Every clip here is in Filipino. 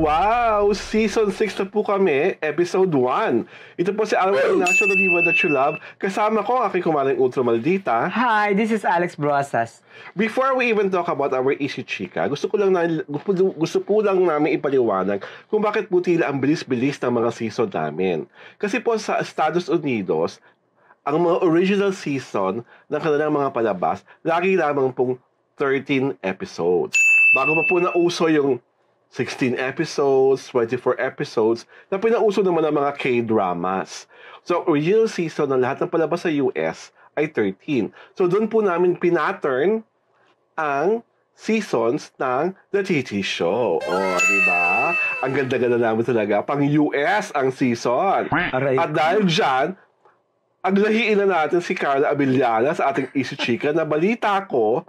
Wow! Season 6 na po kami, Episode 1. Ito po si Alex Ignacio, the diva that you love. Kasama ko ang aking kumaling Ultra Maldita. Hi, this is Alex Brosas. Before we even talk about our issue, Chica, gusto ko lang na, gusto, gusto po lang namin ipaliwanag kung bakit po tila ang bilis-bilis ng mga season namin. Kasi po sa Estados Unidos, ang mga original season ng kanilang mga palabas, lagi lamang pong 13 episodes. Bago pa po nauso yung 16 episodes, 24 episodes, na pinauso naman ng mga K-dramas. So, original season ng lahat ng palabas sa US ay 13. So, doon po namin pinattern ang seasons ng The TT Show. O, oh, di ba? Ang ganda-ganda namin talaga. Pang US ang season. Aray. At dahil dyan, aglahiin na natin si Carla Abillana sa ating Easy Chica na balita ko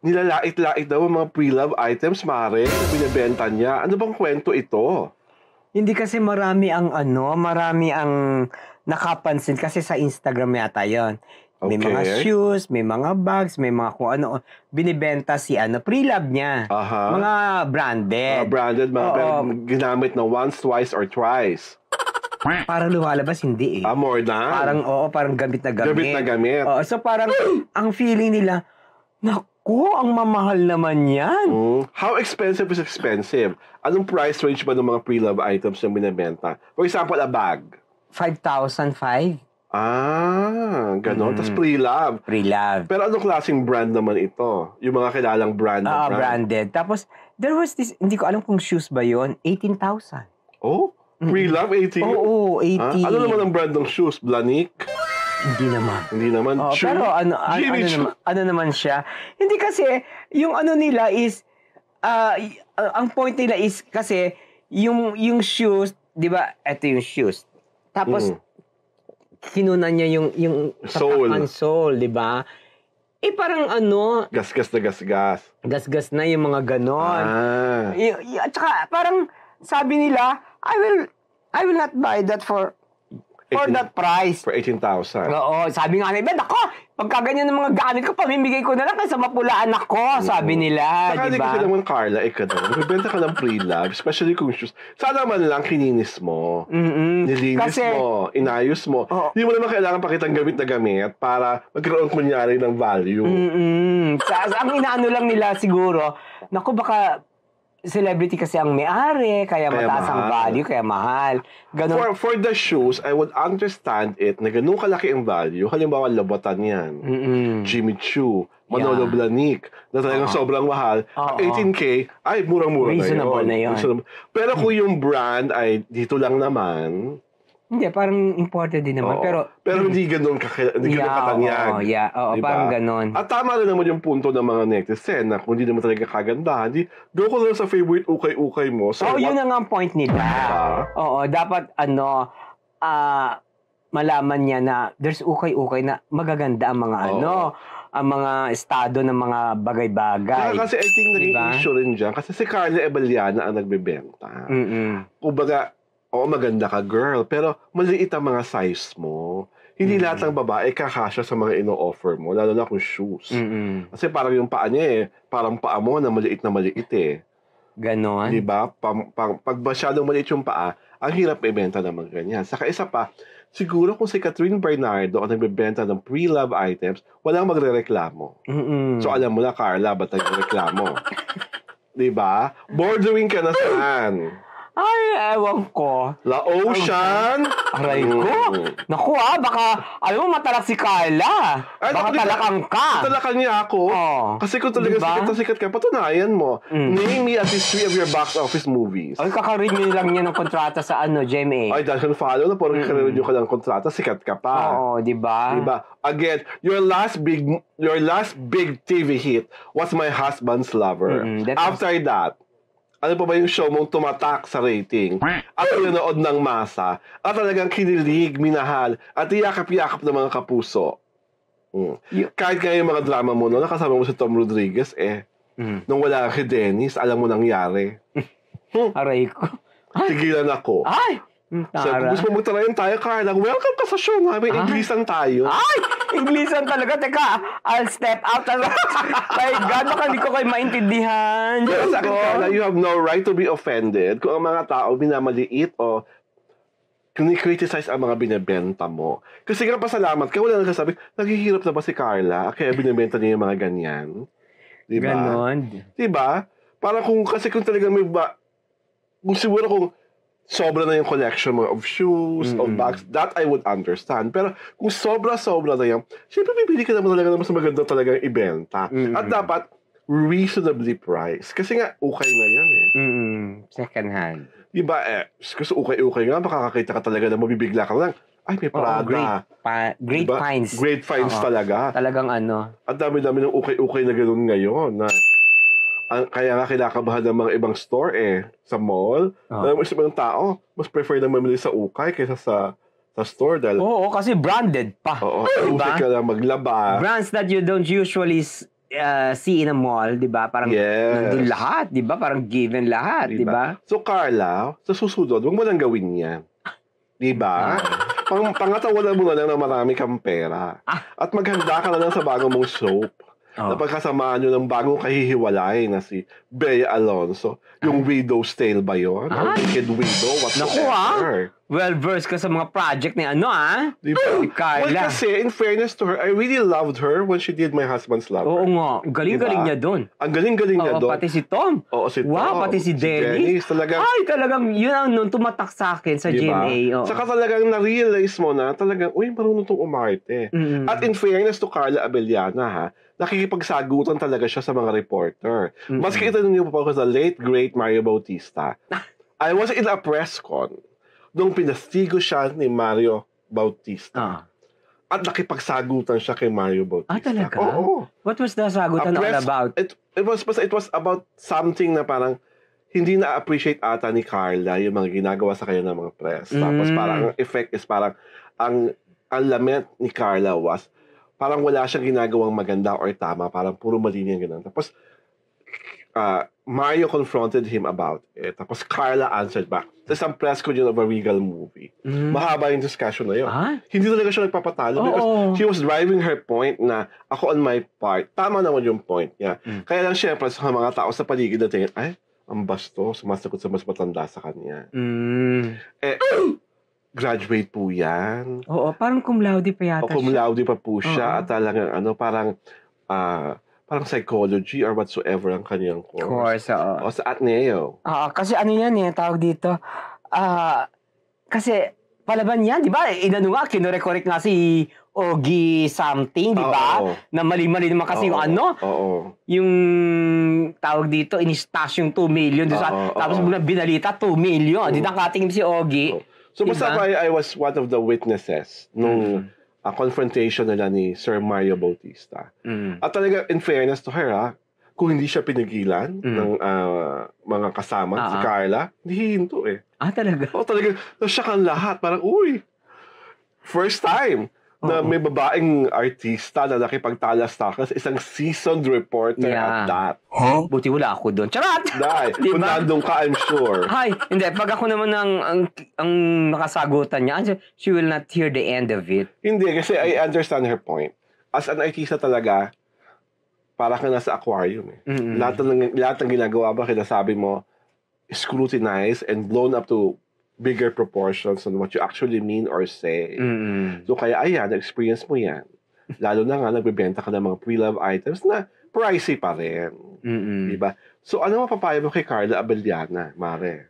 Nilalait-lait daw ang mga pre-love items, Mare, na binibenta niya. Ano bang kwento ito? Hindi kasi marami ang ano, marami ang nakapansin kasi sa Instagram yata yon. May okay. mga shoes, may mga bags, may mga kung ano. Binibenta si ano, pre-love niya. Aha. Mga branded. Mga branded, mga Oo. ginamit na once, twice, or thrice. Para lumalabas, hindi eh. Ah, more than? Parang, oo, parang gamit na gamit. Gamit na gamit. Oo, so parang, ang feeling nila, Nak, Naku, ang mamahal naman yan. Mm. How expensive is expensive? Anong price range ba ng mga pre-love items na binibenta? For example, a bag. 5,005. Ah, ganon. Mm. Tapos pre-love. Pre-love. Pero anong klaseng brand naman ito? Yung mga kilalang brand na uh, brand? branded. Tapos, there was this, hindi ko alam kung shoes ba yon 18,000. Oh? Pre-love, 18? Mm. Oo, oh, oh, 18. Ah, ano naman ang brand ng shoes? Blanik? Hindi naman. Hindi naman. Oh, true. Pero ano, an, ano, naman, ano naman siya. Hindi kasi, yung ano nila is, uh, ang point nila is kasi, yung, yung shoes, di ba, ito yung shoes. Tapos, mm. kinuna niya yung, yung soul. soul, di ba? Eh parang ano... Gasgas na gasgas. Gasgas na yung mga ganon. Ah. Y- y- at saka parang sabi nila, I will I will not buy that for for 18, that price. For 18,000. Oo. Sabi nga ni Ben, ako, pagka ganyan ng mga gamit ko, pamimigay ko na lang kasi mapulaan ako, sabi nila. Saka diba? kasi naman, Carla, ikaw na, magbenta ka ng pre-love, especially kung shoes. Sana man lang kininis mo. Mm-mm. Nilinis kasi, mo. Inayos mo. Oh. Hindi mo naman kailangan pakitang gamit na gamit para magkaroon kunyari ng value. Mm-mm. Sa, ang inaano lang nila siguro, nako baka celebrity kasi ang may-ari, kaya, kaya mataas mahal. ang value, kaya mahal. Ganun. For, for the shoes, I would understand it na ganun kalaki ang value. Halimbawa, labatan yan. Mm-mm. Jimmy Choo, Manolo yeah. Blahnik, na talagang uh-huh. sobrang mahal. Uh-huh. 18K, ay, murang-mura na yun. Reasonable na yun. Pero kung yung brand ay dito lang naman, hindi, parang imported din naman. Oo. Pero pero hindi ganoon ka hindi yeah, katanyag. Oo, yeah, oo, diba? parang ganoon. At tama rin naman yung punto ng mga netizen na kung hindi naman talaga kagandahan, di, go ko lang sa favorite ukay-ukay mo. So, oh, what? yun na nga ang point nila. Diba? Oo, dapat ano, ah, uh, malaman niya na there's ukay-ukay na magaganda ang mga oh. ano ang mga estado ng mga bagay-bagay. Kaya kasi I think naging diba? issue rin dyan. Kasi si Carla Ebaliana ang nagbebenta. Mm-mm. Kumbaga, oo, maganda ka girl, pero maliit ang mga size mo. Hindi mm-hmm. lahat ng babae kakasya sa mga ino-offer mo, lalo na kung shoes. Mm-hmm. Kasi parang yung paa niya eh, parang paa mo na maliit na maliit eh. Ganon. Di ba? Pag, pag, pag masyadong maliit yung paa, ang hirap ibenta ng mga ganyan. Saka isa pa, siguro kung si Catherine Bernardo ang nagbebenta ng pre-love items, walang magre-reklamo. Mm-hmm. So alam mo na, Carla, ba't nagre-reklamo? di ba? Bordering ka na saan? Ay, ewan ko. La Ocean? Aray ko. Naku ha, ah, baka, alam mo, matalak si Carla. Ay, baka naku, talakang ka. Talakan niya ako. Oh. Kasi kung talaga diba? sikat na sikat ka, patunayan mo. Mm. Name me at least three of your box office movies. Ay, kakarenew lang niya ng kontrata sa ano, GMA. Ay, doesn't follow na, puro mm. kakarenew ka ng kontrata, sikat ka pa. Oo, di ba? Di ba? Again, your last big your last big TV hit was My Husband's Lover. Mm-hmm, After was... that, ano pa ba yung show mong tumatak sa rating at pinanood ng masa at talagang kinilig, minahal at iyakap-yakap ng mga kapuso. Mm. Kahit kaya yung mga drama mo no, nakasama mo si Tom Rodriguez eh. Mm. Nung wala si Dennis, alam mo nangyari. Aray ko. Tigilan ako. Ay! Hmm, tara. So, kung gusto mo talagang tayo, Carla, welcome ka sa show namin. Ah? Inglisan tayo. Ay! Inglisan talaga. Teka, I'll step out. My ano? God, baka hindi ko kayo maintindihan. Yes, sa akin, Carla, you have no right to be offended kung ang mga tao minamaliit o kini-criticize ang mga binebenta mo. Kasi nga pasalamat ka, wala nagsasabi, naghihirap na ba si Carla? Kaya binebenta niya yung mga ganyan. Diba? Ganon. Diba? Para kung, kasi kung talaga may ba, kung siguro kung sobra na yung collection mo of shoes, mm-hmm. of bags, that I would understand. Pero kung sobra-sobra na yan, syempre bibili ka naman talaga naman sa maganda talaga yung ibenta. Mm-hmm. At dapat, reasonably priced. Kasi nga, ukay na yan eh. Mm-hmm. Second hand. Diba eh, kasi ukay-ukay nga, makakakita ka talaga na mabibigla ka lang. Ay, may Prada. Oh, great, pa, great diba? finds. Great finds Oo. talaga. Talagang ano. Ang dami-dami ng ukay-ukay na ganoon ngayon. Na, kaya nga kinakabahan ng mga ibang store eh, sa mall. Oh. Alam mo, ibang tao, mas prefer na mamili sa ukay kaysa sa sa store dahil... Oo, kasi branded pa. Oo, diba? usay ka lang maglaba. Brands that you don't usually uh, see in a mall, di ba? Parang yes. nandun lahat, di ba? Parang given lahat, di ba? Diba? So, Carla, sa susunod, huwag mo lang gawin yan. Di ba? Ah. Pang, pangatawalan mo na lang na marami kang pera. Ah. At maghanda ka na lang sa bagong mong soap. Oh. Napagkasamaan nyo ng bagong kahihiwalay na si Bea Alonso. Yung ah. Widow's Tale ba yun? Ah? Wicked Widow? Naku ha? Ah. Well-versed ka sa mga project ni ano ha? Ah. Di ba? Si Carla. Well, kasi in fairness to her, I really loved her when she did My Husband's Lover. Oo nga. Galing-galing diba? niya doon. Ang galing-galing niya doon. pati si Tom. Oo, si Tom. Wow, pati si, si Dennis. Dennis Ay, talagang yun ang nun tumatak sa akin sa diba? GMA. Oo. Saka talagang na-realize mo na talagang, uy, marunong tong umarte. Mm. At in fairness to Carla Abellana ha, nakikipagsagutan talaga siya sa mga reporter. Mm-hmm. Mas kita niyo pa ako sa late, great Mario Bautista. I was in a press con nung pinastigo siya ni Mario Bautista. Ah. At nakipagsagutan siya kay Mario Bautista. Ah, talaga? Oo. What was the sagutan press, all about? It, it, was, it was about something na parang hindi na-appreciate ata ni Carla yung mga ginagawa sa kanya ng mga press. Mm. Tapos parang effect is parang ang ang lament ni Carla was parang wala siyang ginagawang maganda or tama, parang puro mali niya ganun. Tapos, uh, Mario confronted him about it. Tapos Carla answered back. Sa isang press ko yun of a Regal movie. Mm. Mahaba yung discussion na yun. Huh? Ah? Hindi talaga siya nagpapatalo oh, because oh. she was driving her point na ako on my part, tama naman yung point niya. Mm. Kaya lang siyempre sa mga tao sa paligid na tingin, ay, ang basto, sumasagot sa mas matanda sa kanya. Mm. Eh, graduate po yan. Oo, parang cum laude pa yata o, cum laude pa po siya. Oo. At talagang ano, parang uh, parang psychology or whatsoever ang kanyang course. Course, oo. O sa Ateneo. Oo, kasi ano yan eh, tawag dito. Ah, uh, kasi palaban yan, di ba? Inano nga, kinorek-correct nga si Ogi something, di ba? Na mali-mali naman kasi oh, yung ano, oh, yung tawag dito, inistas yung 2 million. Doon sa, tapos muna binalita, 2 million. Mm. Di na katingin si Ogi. So diba? basta I, I was one of the witnesses nung mm-hmm. uh, confrontation nila ni Sir Mario Bautista. Mm-hmm. At talaga, in fairness to her, ha, ah, kung hindi siya pinigilan mm-hmm. ng uh, mga kasama, uh-huh. si Carla, hindi hinto eh. Ah, talaga? Oo, oh, talaga. Siya lahat. Parang, uy, first time na may babaeng artista na nakipagtalas-takas, isang seasoned reporter yeah. at that. Huh? Buti wala ako doon. Charot! Dahil, diba? kung nandun ka, I'm sure. Hi! hindi. Pag ako naman ang, ang, ang nakasagutan niya, she will not hear the end of it. Hindi, kasi I understand her point. As an artista talaga, para ka nasa aquarium eh. Mm-hmm. Lahat, ng, lahat ng ginagawa ba, kinasabi mo, scrutinized and blown up to bigger proportions on what you actually mean or say. Mm-hmm. So kaya ayan, experience mo yan. Lalo na nga, nagbebenta ka ng mga pre-love items na pricey pa rin. Mm-hmm. Diba? So ano mapapayo mo kay Carla Abeliana, Mare?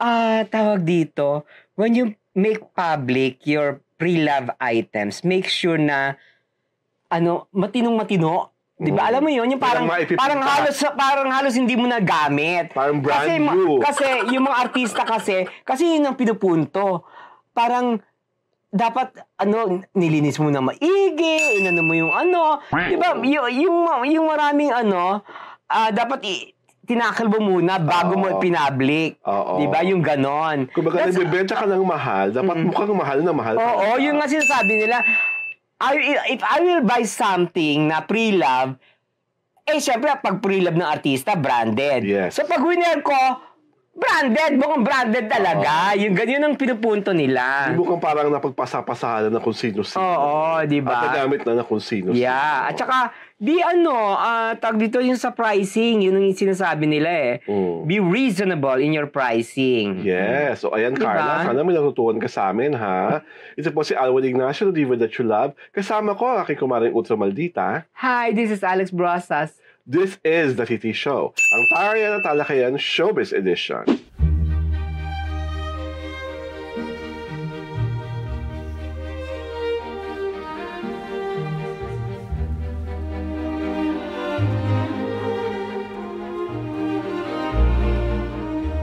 Ah, uh, tawag dito, when you make public your pre-love items, make sure na ano, matinong-matino 'Di ba? Alam mo 'yun, yung parang parang halos parang halos hindi mo nagamit. Parang brand kasi, new. Kasi yung mga artista kasi, kasi 'yun ang pinupunto. Parang dapat ano nilinis mo na maigi, inano mo yung ano, 'di ba? Y- yung yung maraming ano, uh, dapat i- tinakal mo muna bago Oo. mo pinablik. 'Di ba? Yung ganon. Kumbaga nagbebenta ka ng mahal, dapat mm-hmm. mukhang mahal na mahal. Oo, yun nga sinasabi nila I, if I will buy something na pre-love, eh, syempre, pag pre-love ng artista, branded. Yes. So, pag winner ko, Branded, mukhang branded talaga. Yung ganyan ang pinupunto nila. Hindi mukhang parang napagpasapasahan na kung sino-sino. Oo, di ba? At nagamit na na kung sino-sino. Yeah. At saka, di ano, uh, ah, tag dito yung sa pricing, yun ang sinasabi nila eh. Mm. Be reasonable in your pricing. Yes. So, ayan diba? Carla, sana may natutuhan ka sa amin, ha? Ito po si Alwin Ignacio, the diva that you love. Kasama ko, aking kumaring Ultra Maldita. Hi, this is Alex Brosas This is the TT Show, ang tarihan ng talakayan showbiz edition.